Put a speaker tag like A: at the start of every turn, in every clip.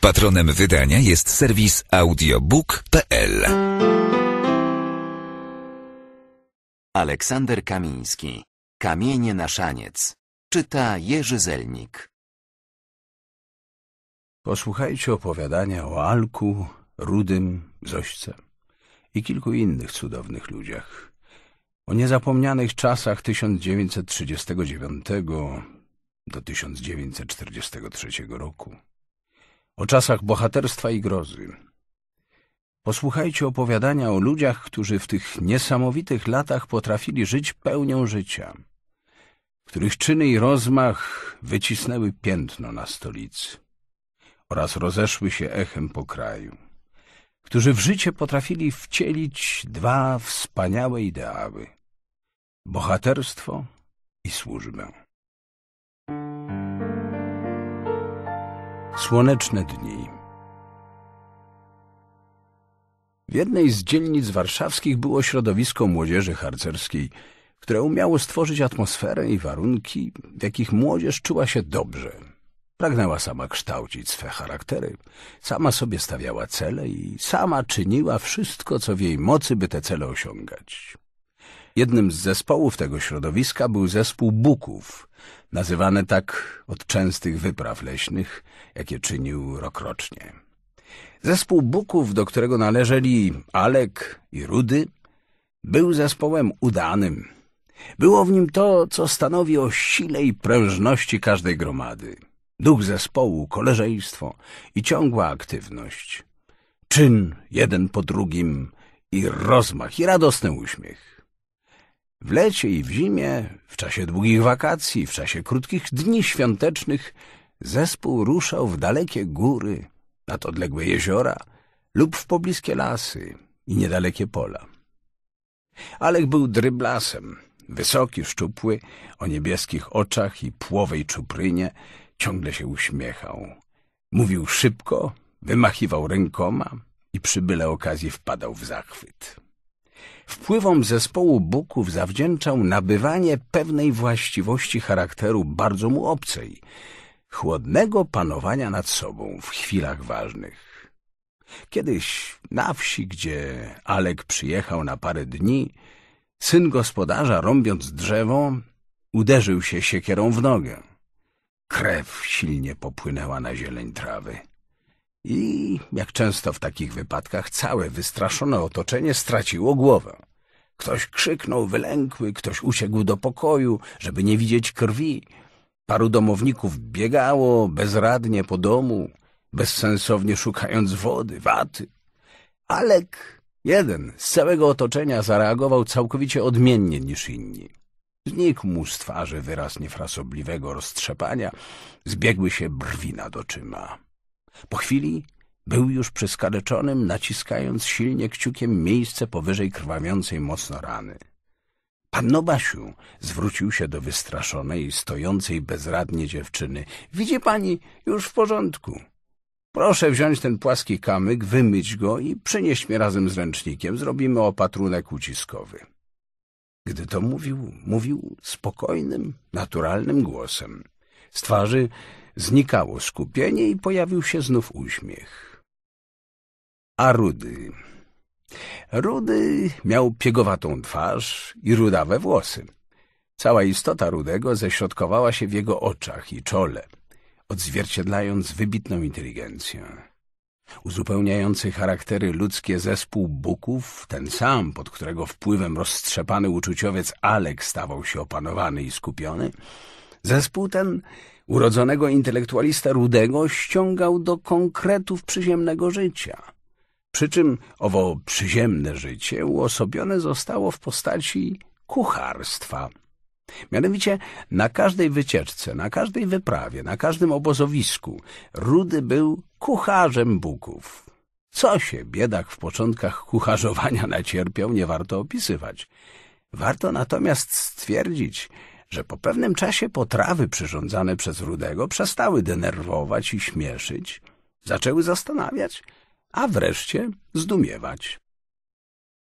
A: Patronem wydania jest serwis audiobook.pl. Aleksander Kamiński. Kamienie na szaniec. Czyta Jerzy Zelnik. Posłuchajcie opowiadania o Alku, Rudym, Zośce i kilku innych cudownych ludziach. O niezapomnianych czasach 1939 do 1943 roku o czasach bohaterstwa i grozy. Posłuchajcie opowiadania o ludziach, którzy w tych niesamowitych latach potrafili żyć pełnią życia, których czyny i rozmach wycisnęły piętno na stolicy oraz rozeszły się echem po kraju, którzy w życie potrafili wcielić dwa wspaniałe ideały – bohaterstwo i służbę. Słoneczne dni. W jednej z dzielnic warszawskich było środowisko młodzieży harcerskiej, które umiało stworzyć atmosferę i warunki, w jakich młodzież czuła się dobrze. Pragnęła sama kształcić swe charaktery, sama sobie stawiała cele i sama czyniła wszystko, co w jej mocy, by te cele osiągać. Jednym z zespołów tego środowiska był zespół Buków – nazywane tak od częstych wypraw leśnych, jakie czynił rokrocznie. Zespół Buków, do którego należeli Alek i Rudy, był zespołem udanym. Było w nim to, co stanowi o sile i prężności każdej gromady. Duch zespołu, koleżeństwo i ciągła aktywność. Czyn jeden po drugim i rozmach i radosny uśmiech. W lecie i w zimie, w czasie długich wakacji, w czasie krótkich dni świątecznych zespół ruszał w dalekie góry, nad odległe jeziora lub w pobliskie lasy i niedalekie pola. Alek był dryblasem, wysoki, szczupły, o niebieskich oczach i płowej czuprynie, ciągle się uśmiechał. Mówił szybko, wymachiwał rękoma i przy byle okazji wpadał w zachwyt wpływom zespołu Buków zawdzięczał nabywanie pewnej właściwości charakteru bardzo mu obcej, chłodnego panowania nad sobą w chwilach ważnych. Kiedyś na wsi, gdzie Alek przyjechał na parę dni, syn gospodarza, rąbiąc drzewo, uderzył się siekierą w nogę. Krew silnie popłynęła na zieleń trawy. I, jak często w takich wypadkach, całe wystraszone otoczenie straciło głowę. Ktoś krzyknął wylękły, ktoś uciekł do pokoju, żeby nie widzieć krwi. Paru domowników biegało bezradnie po domu, bezsensownie szukając wody, waty. Alek, jeden z całego otoczenia, zareagował całkowicie odmiennie niż inni. Znikł mu z twarzy wyraz niefrasobliwego roztrzepania, zbiegły się brwi nad oczyma. Po chwili był już przy skaleczonym, naciskając silnie kciukiem miejsce powyżej krwawiącej mocno rany. Pan Nobasiu zwrócił się do wystraszonej, stojącej bezradnie dziewczyny. Widzi pani, już w porządku. Proszę wziąć ten płaski kamyk, wymyć go i przynieść mi razem z ręcznikiem. Zrobimy opatrunek uciskowy. Gdy to mówił, mówił spokojnym, naturalnym głosem. Z twarzy Znikało skupienie i pojawił się znów uśmiech. A Rudy? Rudy miał piegowatą twarz i rudawe włosy. Cała istota Rudego ześrodkowała się w jego oczach i czole, odzwierciedlając wybitną inteligencję uzupełniający charaktery ludzkie zespół buków, ten sam, pod którego wpływem roztrzepany uczuciowiec Alek stawał się opanowany i skupiony, zespół ten Urodzonego intelektualista Rudego ściągał do konkretów przyziemnego życia. Przy czym owo przyziemne życie uosobione zostało w postaci kucharstwa. Mianowicie na każdej wycieczce, na każdej wyprawie, na każdym obozowisku Rudy był kucharzem buków. Co się biedak w początkach kucharzowania nacierpiał, nie warto opisywać. Warto natomiast stwierdzić, że po pewnym czasie potrawy przyrządzane przez Rudego przestały denerwować i śmieszyć, zaczęły zastanawiać, a wreszcie zdumiewać.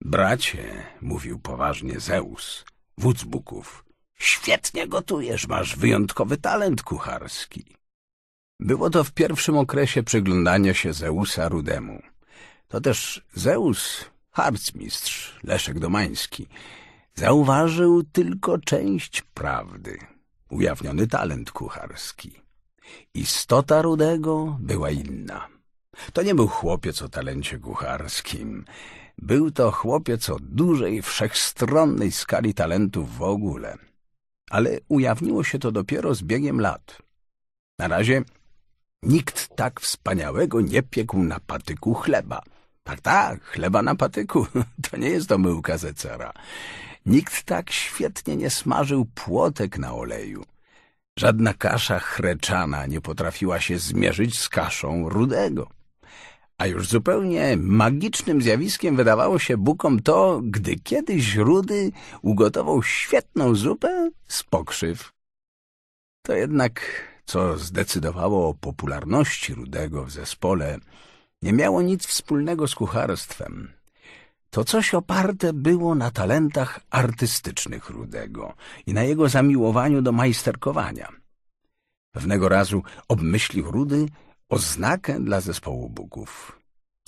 A: Bracie, mówił poważnie Zeus, wódz Buków, świetnie gotujesz, masz wyjątkowy talent kucharski. Było to w pierwszym okresie przyglądania się Zeusa Rudemu. To też Zeus, harcmistrz Leszek Domański, Zauważył tylko część prawdy, ujawniony talent kucharski. Istota Rudego była inna. To nie był chłopiec o talencie kucharskim. Był to chłopiec o dużej, wszechstronnej skali talentów w ogóle. Ale ujawniło się to dopiero z biegiem lat. Na razie nikt tak wspaniałego nie piekł na patyku chleba. Tak, tak, chleba na patyku. To nie jest omyłka Zecera. Nikt tak świetnie nie smażył płotek na oleju. Żadna kasza chreczana nie potrafiła się zmierzyć z kaszą rudego. A już zupełnie magicznym zjawiskiem wydawało się bukom to, gdy kiedyś Rudy ugotował świetną zupę z pokrzyw. To jednak, co zdecydowało o popularności Rudego w zespole, nie miało nic wspólnego z kucharstwem to coś oparte było na talentach artystycznych Rudego i na jego zamiłowaniu do majsterkowania. Pewnego razu obmyślił Rudy oznakę dla zespołu Buków.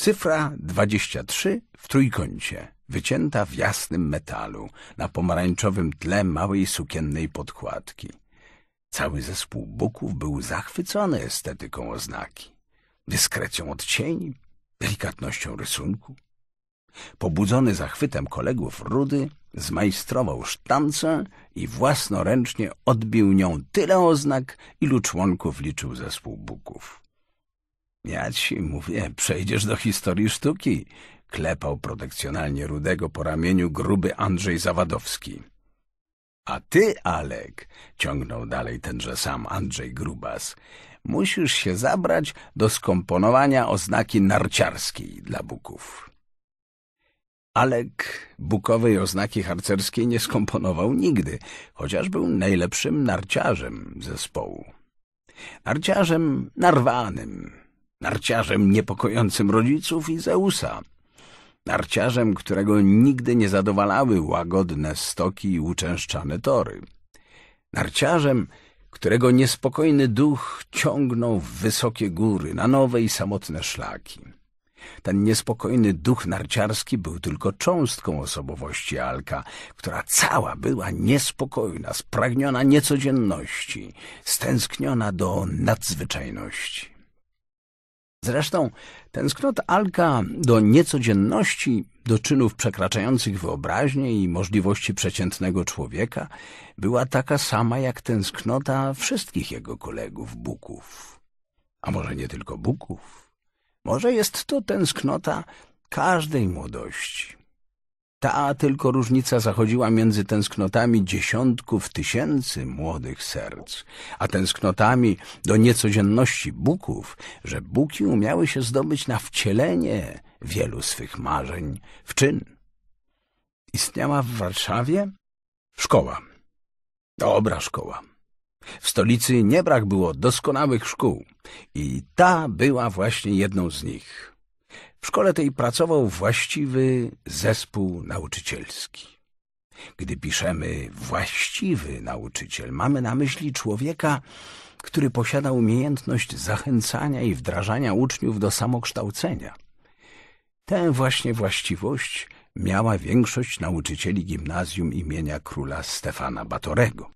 A: Cyfra 23 w trójkącie, wycięta w jasnym metalu, na pomarańczowym tle małej sukiennej podkładki. Cały zespół Buków był zachwycony estetyką oznaki, dyskrecją odcieni, delikatnością rysunku. Pobudzony zachwytem kolegów Rudy zmajstrował sztancę i własnoręcznie odbił nią tyle oznak, ilu członków liczył zespół buków. — Ja ci mówię, przejdziesz do historii sztuki — klepał protekcjonalnie Rudego po ramieniu gruby Andrzej Zawadowski. — A ty, Alek — ciągnął dalej tenże sam Andrzej Grubas — musisz się zabrać do skomponowania oznaki narciarskiej dla buków. Alek bukowej oznaki harcerskiej nie skomponował nigdy, chociaż był najlepszym narciarzem zespołu. Narciarzem narwanym, narciarzem niepokojącym rodziców i Zeusa, narciarzem, którego nigdy nie zadowalały łagodne stoki i uczęszczane tory, narciarzem, którego niespokojny duch ciągnął w wysokie góry, na nowe i samotne szlaki. Ten niespokojny duch narciarski był tylko cząstką osobowości Alka, która cała była niespokojna, spragniona niecodzienności, stęskniona do nadzwyczajności. Zresztą tęsknot Alka do niecodzienności, do czynów przekraczających wyobraźnię i możliwości przeciętnego człowieka była taka sama jak tęsknota wszystkich jego kolegów Buków. A może nie tylko Buków? Może jest to tęsknota każdej młodości. Ta tylko różnica zachodziła między tęsknotami dziesiątków tysięcy młodych serc, a tęsknotami do niecodzienności Buków, że Buki umiały się zdobyć na wcielenie wielu swych marzeń w czyn. Istniała w Warszawie szkoła. Dobra szkoła w stolicy nie brak było doskonałych szkół i ta była właśnie jedną z nich. W szkole tej pracował właściwy zespół nauczycielski. Gdy piszemy właściwy nauczyciel, mamy na myśli człowieka, który posiada umiejętność zachęcania i wdrażania uczniów do samokształcenia. Tę właśnie właściwość miała większość nauczycieli gimnazjum imienia króla Stefana Batorego.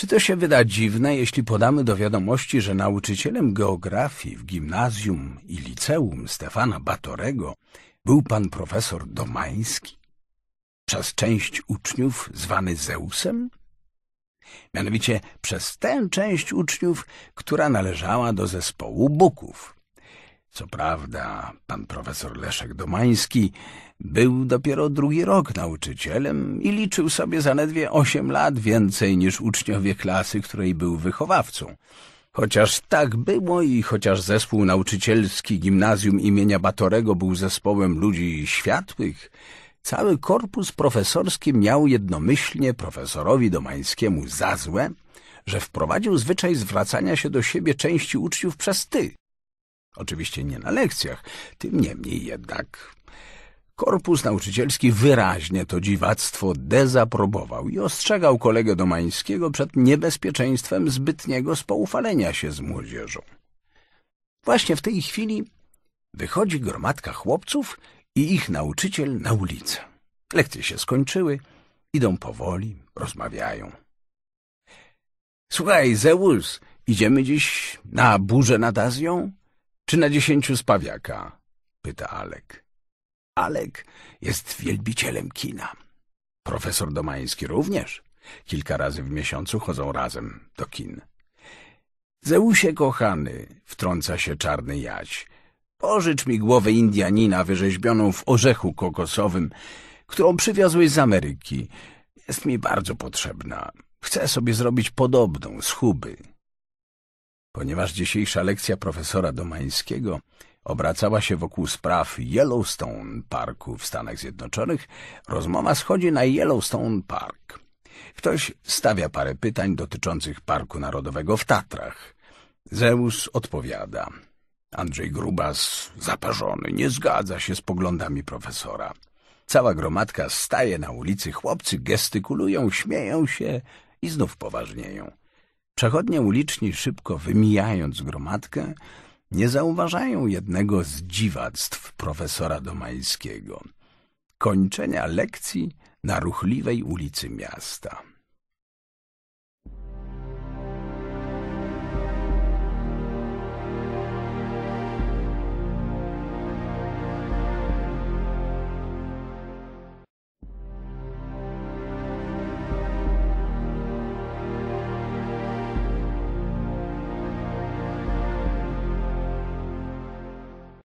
A: Czy to się wyda dziwne, jeśli podamy do wiadomości, że nauczycielem geografii w gimnazjum i liceum Stefana Batorego był pan profesor Domański? Przez część uczniów zwany Zeusem? Mianowicie przez tę część uczniów, która należała do zespołu Buków, co prawda, pan profesor Leszek Domański był dopiero drugi rok nauczycielem i liczył sobie zaledwie osiem lat więcej niż uczniowie klasy, której był wychowawcą. Chociaż tak było i chociaż zespół nauczycielski gimnazjum imienia Batorego był zespołem ludzi światłych, cały korpus profesorski miał jednomyślnie profesorowi Domańskiemu za złe, że wprowadził zwyczaj zwracania się do siebie części uczniów przez ty, Oczywiście nie na lekcjach, tym niemniej jednak. Korpus nauczycielski wyraźnie to dziwactwo dezaprobował i ostrzegał kolegę Domańskiego przed niebezpieczeństwem zbytniego spoufalenia się z młodzieżą. Właśnie w tej chwili wychodzi gromadka chłopców i ich nauczyciel na ulicę. Lekcje się skończyły, idą powoli, rozmawiają. — Słuchaj, Zeus, idziemy dziś na burzę nad Azją? czy na dziesięciu spawiaka? Pyta Alek. Alek jest wielbicielem kina. Profesor Domański również. Kilka razy w miesiącu chodzą razem do kin. Zeusie kochany, wtrąca się czarny jać. Pożycz mi głowę Indianina wyrzeźbioną w orzechu kokosowym, którą przywiozłeś z Ameryki. Jest mi bardzo potrzebna. Chcę sobie zrobić podobną z Huby. Ponieważ dzisiejsza lekcja profesora Domańskiego obracała się wokół spraw Yellowstone Parku w Stanach Zjednoczonych, rozmowa schodzi na Yellowstone Park. Ktoś stawia parę pytań dotyczących Parku Narodowego w Tatrach. Zeus odpowiada. Andrzej Grubas, zaparzony, nie zgadza się z poglądami profesora. Cała gromadka staje na ulicy, chłopcy gestykulują, śmieją się i znów poważnieją. Przechodnie uliczni szybko wymijając gromadkę, nie zauważają jednego z dziwactw profesora Domańskiego. Kończenia lekcji na ruchliwej ulicy miasta.